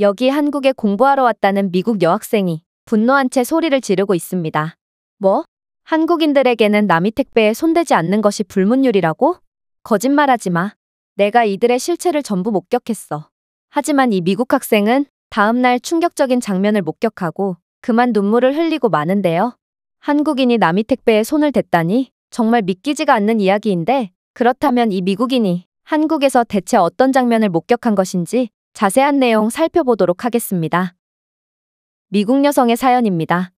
여기 한국에 공부하러 왔다는 미국 여학생이 분노한 채 소리를 지르고 있습니다. 뭐? 한국인들에게는 남이 택배에 손대지 않는 것이 불문율이라고? 거짓말하지 마. 내가 이들의 실체를 전부 목격했어. 하지만 이 미국 학생은 다음날 충격적인 장면을 목격하고 그만 눈물을 흘리고 마는데요. 한국인이 남이 택배에 손을 댔다니 정말 믿기지가 않는 이야기인데 그렇다면 이 미국인이 한국에서 대체 어떤 장면을 목격한 것인지 자세한 내용 살펴보도록 하겠습니다. 미국 여성의 사연입니다.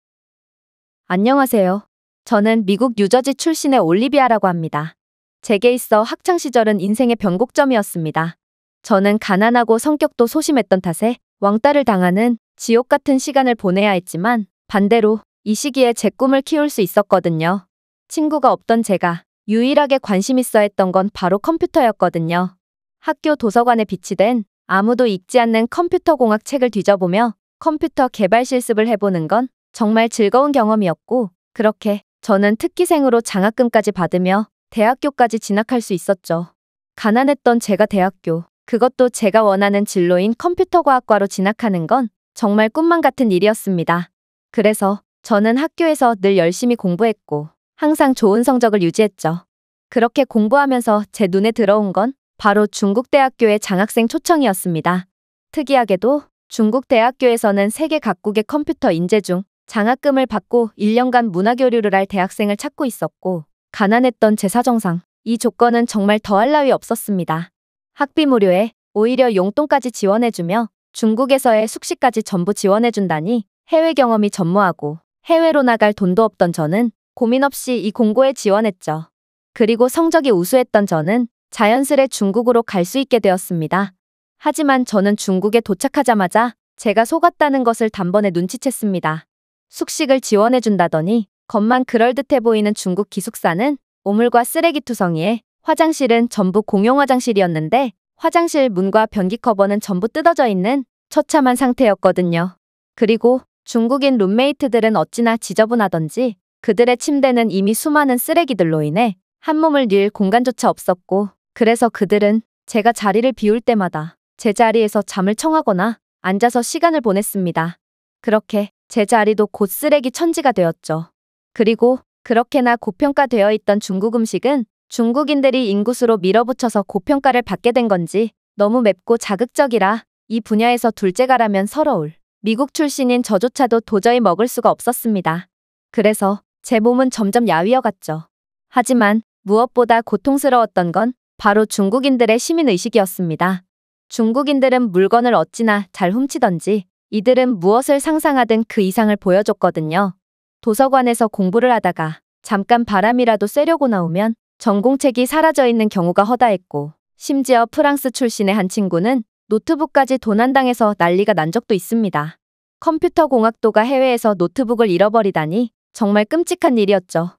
안녕하세요. 저는 미국 뉴저지 출신의 올리비아라고 합니다. 제게 있어 학창시절은 인생의 변곡점이었습니다. 저는 가난하고 성격도 소심했던 탓에 왕따를 당하는 지옥 같은 시간을 보내야 했지만 반대로 이 시기에 제 꿈을 키울 수 있었거든요. 친구가 없던 제가 유일하게 관심 있어 했던 건 바로 컴퓨터였거든요. 학교 도서관에 비치된 아무도 읽지 않는 컴퓨터 공학 책을 뒤져보며 컴퓨터 개발 실습을 해보는 건 정말 즐거운 경험이었고 그렇게 저는 특기생으로 장학금까지 받으며 대학교까지 진학할 수 있었죠. 가난했던 제가 대학교, 그것도 제가 원하는 진로인 컴퓨터과학과로 진학하는 건 정말 꿈만 같은 일이었습니다. 그래서 저는 학교에서 늘 열심히 공부했고 항상 좋은 성적을 유지했죠. 그렇게 공부하면서 제 눈에 들어온 건 바로 중국 대학교의 장학생 초청이었습니다. 특이하게도 중국 대학교에서는 세계 각국의 컴퓨터 인재 중 장학금을 받고 1년간 문화교류를 할 대학생을 찾고 있었고 가난했던 제 사정상 이 조건은 정말 더할 나위 없었습니다. 학비 무료에 오히려 용돈까지 지원해주며 중국에서의 숙식까지 전부 지원해준다니 해외 경험이 전무하고 해외로 나갈 돈도 없던 저는 고민 없이 이 공고에 지원했죠. 그리고 성적이 우수했던 저는 자연스레 중국으로 갈 수 있게 되었습니다. 하지만 저는 중국에 도착하자마자 제가 속았다는 것을 단번에 눈치챘습니다. 숙식을 지원해준다더니 겉만 그럴듯해 보이는 중국 기숙사는 오물과 쓰레기 투성이에 화장실은 전부 공용 화장실이었는데 화장실 문과 변기 커버는 전부 뜯어져 있는 처참한 상태였거든요. 그리고 중국인 룸메이트들은 어찌나 지저분하던지 그들의 침대는 이미 수많은 쓰레기들로 인해 한 몸을 닐 공간조차 없었고 그래서 그들은 제가 자리를 비울 때마다 제 자리에서 잠을 청하거나 앉아서 시간을 보냈습니다. 그렇게 제 자리도 곧 쓰레기 천지가 되었죠. 그리고 그렇게나 고평가되어 있던 중국 음식은 중국인들이 인구수로 밀어붙여서 고평가를 받게 된 건지 너무 맵고 자극적이라 이 분야에서 둘째가라면 서러울 미국 출신인 저조차도 도저히 먹을 수가 없었습니다. 그래서 제 몸은 점점 야위어갔죠. 하지만 무엇보다 고통스러웠던 건 바로 중국인들의 시민의식이었습니다. 중국인들은 물건을 어찌나 잘 훔치던지 이들은 무엇을 상상하든 그 이상을 보여줬거든요. 도서관에서 공부를 하다가 잠깐 바람이라도 쐬려고 나오면 전공책이 사라져 있는 경우가 허다했고 심지어 프랑스 출신의 한 친구는 노트북까지 도난당해서 난리가 난 적도 있습니다. 컴퓨터 공학도가 해외에서 노트북을 잃어버리다니 정말 끔찍한 일이었죠.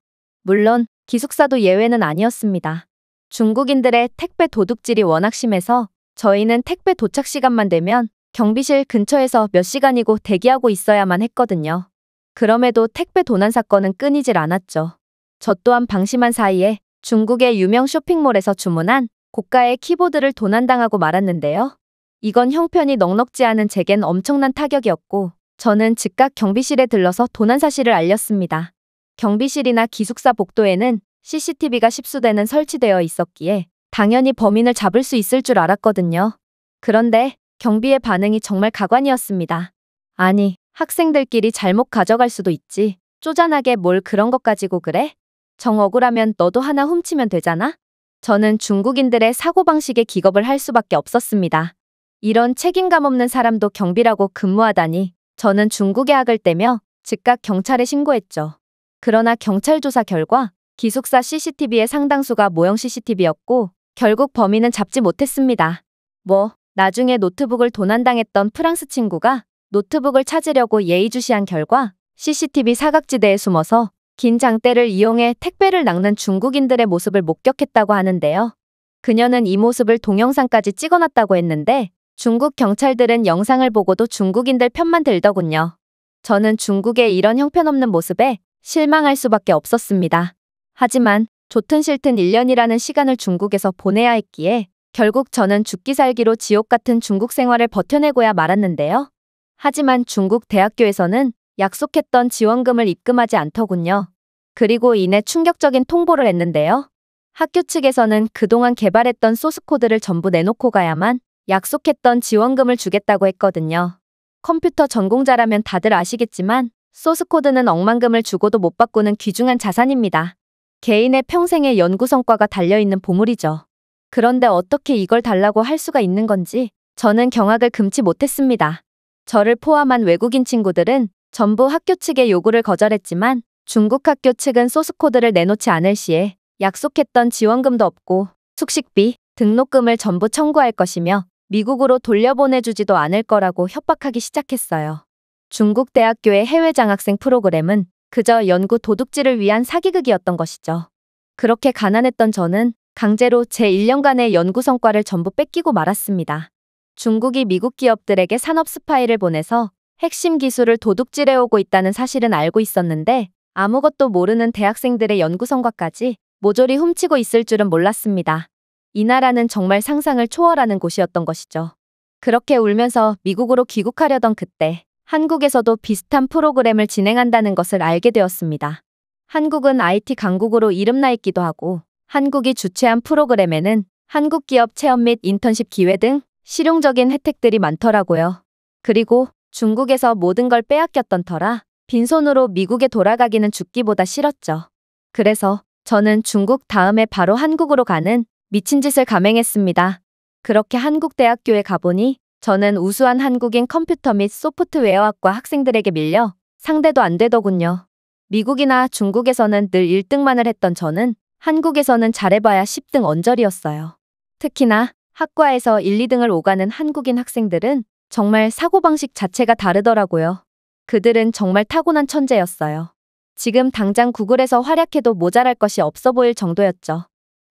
물론 기숙사도 예외는 아니었습니다. 중국인들의 택배 도둑질이 워낙 심해서 저희는 택배 도착 시간만 되면 경비실 근처에서 몇 시간이고 대기하고 있어야만 했거든요. 그럼에도 택배 도난 사건은 끊이질 않았죠. 저 또한 방심한 사이에 중국의 유명 쇼핑몰에서 주문한 고가의 키보드를 도난당하고 말았는데요. 이건 형편이 넉넉지 않은 제겐 엄청난 타격이었고 저는 즉각 경비실에 들러서 도난 사실을 알렸습니다. 경비실이나 기숙사 복도에는 CCTV가 십수대는 설치되어 있었기에 당연히 범인을 잡을 수 있을 줄 알았거든요. 그런데 경비의 반응이 정말 가관이었습니다. 아니, 학생들끼리 잘못 가져갈 수도 있지. 쪼잔하게 뭘 그런 것 가지고 그래? 정 억울하면 너도 하나 훔치면 되잖아? 저는 중국인들의 사고방식에 기겁을 할 수밖에 없었습니다. 이런 책임감 없는 사람도 경비라고 근무하다니 저는 중국의 악을 떼며 즉각 경찰에 신고했죠. 그러나 경찰 조사 결과 기숙사 CCTV의 상당수가 모형 CCTV였고 결국 범인은 잡지 못했습니다. 뭐 나중에 노트북을 도난당했던 프랑스 친구가 노트북을 찾으려고 예의주시한 결과 CCTV 사각지대에 숨어서 긴 장대를 이용해 택배를 낚는 중국인들의 모습을 목격했다고 하는데요. 그녀는 이 모습을 동영상까지 찍어놨다고 했는데 중국 경찰들은 영상을 보고도 중국인들 편만 들더군요. 저는 중국의 이런 형편없는 모습에 실망할 수밖에 없었습니다. 하지만 좋든 싫든 1년이라는 시간을 중국에서 보내야 했기에 결국 저는 죽기 살기로 지옥 같은 중국 생활을 버텨내고야 말았는데요. 하지만 중국 대학교에서는 약속했던 지원금을 입금하지 않더군요. 그리고 이내 충격적인 통보를 했는데요. 학교 측에서는 그동안 개발했던 소스코드를 전부 내놓고 가야만 약속했던 지원금을 주겠다고 했거든요. 컴퓨터 전공자라면 다들 아시겠지만 소스코드는 억만금을 주고도 못 바꾸는 귀중한 자산입니다. 개인의 평생의 연구 성과가 달려있는 보물이죠. 그런데 어떻게 이걸 달라고 할 수가 있는 건지 저는 경악을 금치 못했습니다. 저를 포함한 외국인 친구들은 전부 학교 측의 요구를 거절했지만 중국 학교 측은 소스코드를 내놓지 않을 시에 약속했던 지원금도 없고 숙식비, 등록금을 전부 청구할 것이며 미국으로 돌려보내주지도 않을 거라고 협박하기 시작했어요. 중국 대학교의 해외 장학생 프로그램은 그저 연구 도둑질을 위한 사기극이었던 것이죠. 그렇게 가난했던 저는 강제로 제 1년간의 연구 성과를 전부 뺏기고 말았습니다. 중국이 미국 기업들에게 산업 스파이를 보내서 핵심 기술을 도둑질해오고 있다는 사실은 알고 있었는데 아무것도 모르는 대학생들의 연구 성과까지 모조리 훔치고 있을 줄은 몰랐습니다. 이 나라는 정말 상상을 초월하는 곳이었던 것이죠. 그렇게 울면서 미국으로 귀국하려던 그때 한국에서도 비슷한 프로그램을 진행한다는 것을 알게 되었습니다. 한국은 IT 강국으로 이름나 있기도 하고 한국이 주최한 프로그램에는 한국 기업 체험 및 인턴십 기회 등 실용적인 혜택들이 많더라고요. 그리고 중국에서 모든 걸 빼앗겼던 터라 빈손으로 미국에 돌아가기는 죽기보다 싫었죠. 그래서 저는 중국 다음에 바로 한국으로 가는 미친 짓을 감행했습니다. 그렇게 한국 대학교에 가보니 저는 우수한 한국인 컴퓨터 및 소프트웨어학과 학생들에게 밀려 상대도 안 되더군요. 미국이나 중국에서는 늘 1등만을 했던 저는 한국에서는 잘해봐야 10등 언저리였어요. 특히나 학과에서 1, 2등을 오가는 한국인 학생들은 정말 사고방식 자체가 다르더라고요. 그들은 정말 타고난 천재였어요. 지금 당장 구글에서 활약해도 모자랄 것이 없어 보일 정도였죠.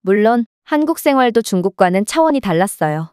물론 한국 생활도 중국과는 차원이 달랐어요.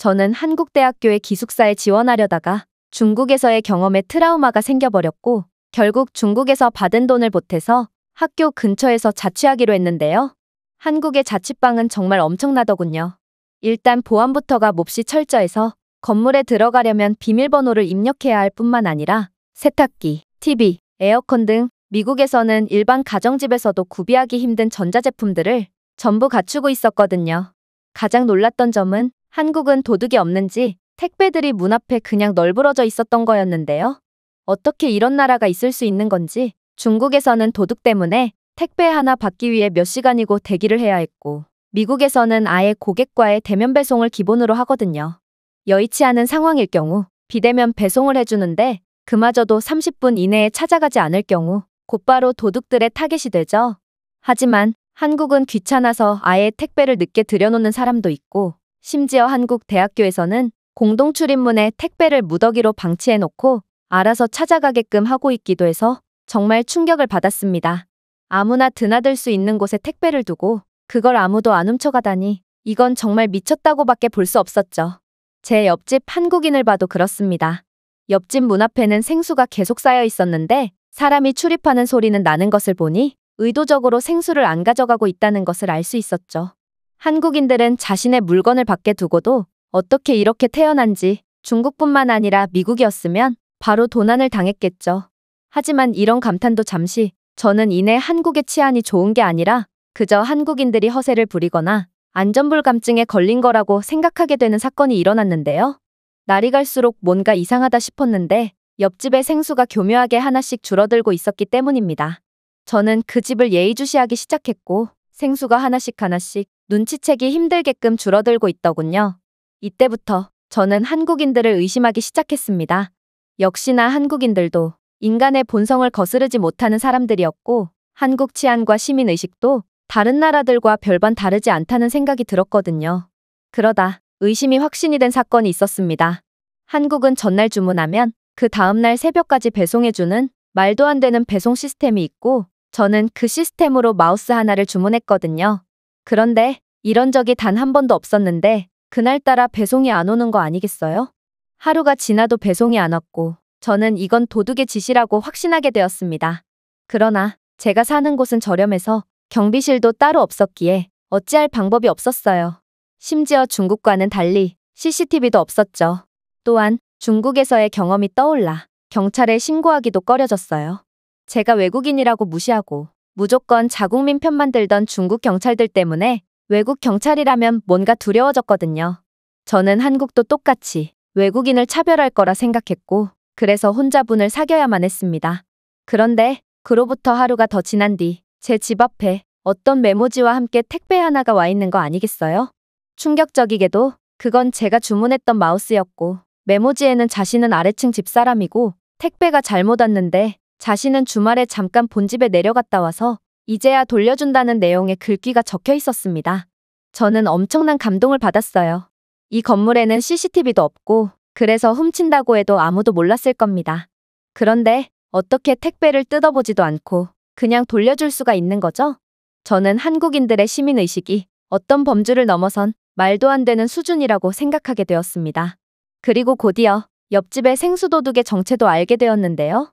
저는 한국대학교의 기숙사에 지원하려다가 중국에서의 경험에 트라우마가 생겨버렸고 결국 중국에서 받은 돈을 보태서 학교 근처에서 자취하기로 했는데요. 한국의 자취방은 정말 엄청나더군요. 일단 보안부터가 몹시 철저해서 건물에 들어가려면 비밀번호를 입력해야 할 뿐만 아니라 세탁기, TV, 에어컨 등 미국에서는 일반 가정집에서도 구비하기 힘든 전자제품들을 전부 갖추고 있었거든요. 가장 놀랐던 점은 한국은 도둑이 없는지 택배들이 문 앞에 그냥 널브러져 있었던 거였는데요. 어떻게 이런 나라가 있을 수 있는 건지 중국에서는 도둑 때문에 택배 하나 받기 위해 몇 시간이고 대기를 해야 했고 미국에서는 아예 고객과의 대면 배송을 기본으로 하거든요. 여의치 않은 상황일 경우 비대면 배송을 해주는데 그마저도 30분 이내에 찾아가지 않을 경우 곧바로 도둑들의 타겟이 되죠. 하지만 한국은 귀찮아서 아예 택배를 늦게 들여놓는 사람도 있고 심지어 한국 대학교에서는 공동 출입문에 택배를 무더기로 방치해놓고 알아서 찾아가게끔 하고 있기도 해서 정말 충격을 받았습니다. 아무나 드나들 수 있는 곳에 택배를 두고 그걸 아무도 안 훔쳐가다니 이건 정말 미쳤다고밖에 볼 수 없었죠. 제 옆집 한국인을 봐도 그렇습니다. 옆집 문 앞에는 생수가 계속 쌓여 있었는데 사람이 출입하는 소리는 나는 것을 보니 의도적으로 생수를 안 가져가고 있다는 것을 알 수 있었죠. 한국인들은 자신의 물건을 밖에 두고도 어떻게 이렇게 태어난지 중국뿐만 아니라 미국이었으면 바로 도난을 당했겠죠. 하지만 이런 감탄도 잠시 저는 이내 한국의 치안이 좋은 게 아니라 그저 한국인들이 허세를 부리거나 안전불감증에 걸린 거라고 생각하게 되는 사건이 일어났는데요. 날이 갈수록 뭔가 이상하다 싶었는데 옆집의 생수가 교묘하게 하나씩 줄어들고 있었기 때문입니다. 저는 그 집을 예의주시하기 시작했고 생수가 하나씩 하나씩 눈치채기 힘들게끔 줄어들고 있더군요. 이때부터 저는 한국인들을 의심하기 시작했습니다. 역시나 한국인들도 인간의 본성을 거스르지 못하는 사람들이었고 한국 치안과 시민의식도 다른 나라들과 별반 다르지 않다는 생각이 들었거든요. 그러다 의심이 확신이 된 사건이 있었습니다. 한국은 전날 주문하면 그 다음날 새벽까지 배송해주는 말도 안 되는 배송 시스템이 있고 저는 그 시스템으로 마우스 하나를 주문했거든요. 그런데 이런 적이 단 한 번도 없었는데 그날따라 배송이 안 오는 거 아니겠어요? 하루가 지나도 배송이 안 왔고 저는 이건 도둑의 짓이라고 확신하게 되었습니다. 그러나 제가 사는 곳은 저렴해서 경비실도 따로 없었기에 어찌할 방법이 없었어요. 심지어 중국과는 달리 CCTV도 없었죠. 또한 중국에서의 경험이 떠올라 경찰에 신고하기도 꺼려졌어요. 제가 외국인이라고 무시하고 무조건 자국민 편만 들던 중국 경찰들 때문에 외국 경찰이라면 뭔가 두려워졌거든요. 저는 한국도 똑같이 외국인을 차별할 거라 생각했고 그래서 혼자분을 사귀어야만 했습니다. 그런데 그로부터 하루가 더 지난 뒤 제 집 앞에 어떤 메모지와 함께 택배 하나가 와 있는 거 아니겠어요? 충격적이게도 그건 제가 주문했던 마우스였고 메모지에는 자신은 아래층 집사람이고 택배가 잘못 왔는데 자신은 주말에 잠깐 본집에 내려갔다 와서 이제야 돌려준다는 내용의 글귀가 적혀 있었습니다. 저는 엄청난 감동을 받았어요. 이 건물에는 CCTV도 없고 그래서 훔친다고 해도 아무도 몰랐을 겁니다. 그런데 어떻게 택배를 뜯어보지도 않고 그냥 돌려줄 수가 있는 거죠? 저는 한국인들의 시민의식이 어떤 범주를 넘어선 말도 안 되는 수준이라고 생각하게 되었습니다. 그리고 곧이어 옆집의 생수도둑의 정체도 알게 되었는데요.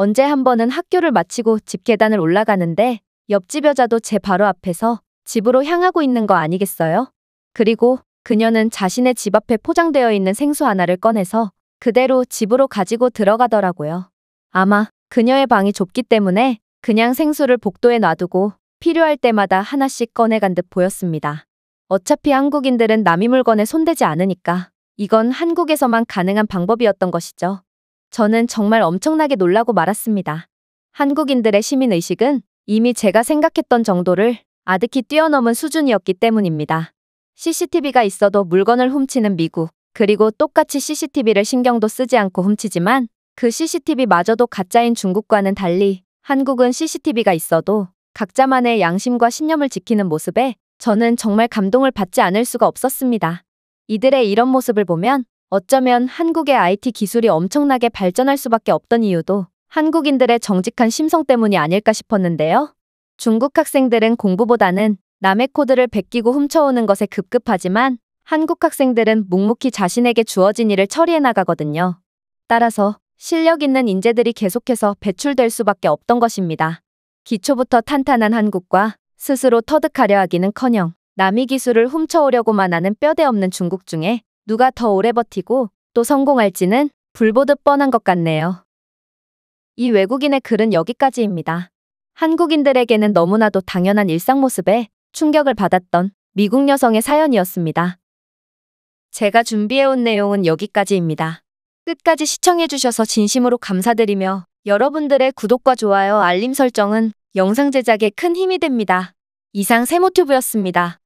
언제 한 번은 학교를 마치고 집 계단을 올라가는데 옆집 여자도 제 바로 앞에서 집으로 향하고 있는 거 아니겠어요? 그리고 그녀는 자신의 집 앞에 포장되어 있는 생수 하나를 꺼내서 그대로 집으로 가지고 들어가더라고요. 아마 그녀의 방이 좁기 때문에 그냥 생수를 복도에 놔두고 필요할 때마다 하나씩 꺼내간 듯 보였습니다. 어차피 한국인들은 남이 물건에 손대지 않으니까 이건 한국에서만 가능한 방법이었던 것이죠. 저는 정말 엄청나게 놀라고 말았습니다. 한국인들의 시민의식은 이미 제가 생각했던 정도를 아득히 뛰어넘은 수준이었기 때문입니다. CCTV가 있어도 물건을 훔치는 미국, 그리고 똑같이 CCTV를 신경도 쓰지 않고 훔치지만 그 CCTV마저도 가짜인 중국과는 달리 한국은 CCTV가 있어도 각자만의 양심과 신념을 지키는 모습에 저는 정말 감동을 받지 않을 수가 없었습니다. 이들의 이런 모습을 보면 어쩌면 한국의 IT 기술이 엄청나게 발전할 수밖에 없던 이유도 한국인들의 정직한 심성 때문이 아닐까 싶었는데요. 중국 학생들은 공부보다는 남의 코드를 베끼고 훔쳐오는 것에 급급하지만 한국 학생들은 묵묵히 자신에게 주어진 일을 처리해 나가거든요. 따라서 실력 있는 인재들이 계속해서 배출될 수밖에 없던 것입니다. 기초부터 탄탄한 한국과 스스로 터득하려 하기는커녕 남이 기술을 훔쳐오려고만 하는 뼈대 없는 중국 중에 누가 더 오래 버티고 또 성공할지는 불보듯 뻔한 것 같네요. 이 외국인의 글은 여기까지입니다. 한국인들에게는 너무나도 당연한 일상 모습에 충격을 받았던 미국 여성의 사연이었습니다. 제가 준비해온 내용은 여기까지입니다. 끝까지 시청해주셔서 진심으로 감사드리며 여러분들의 구독과 좋아요, 알림 설정은 영상 제작에 큰 힘이 됩니다. 이상 세모튜브였습니다.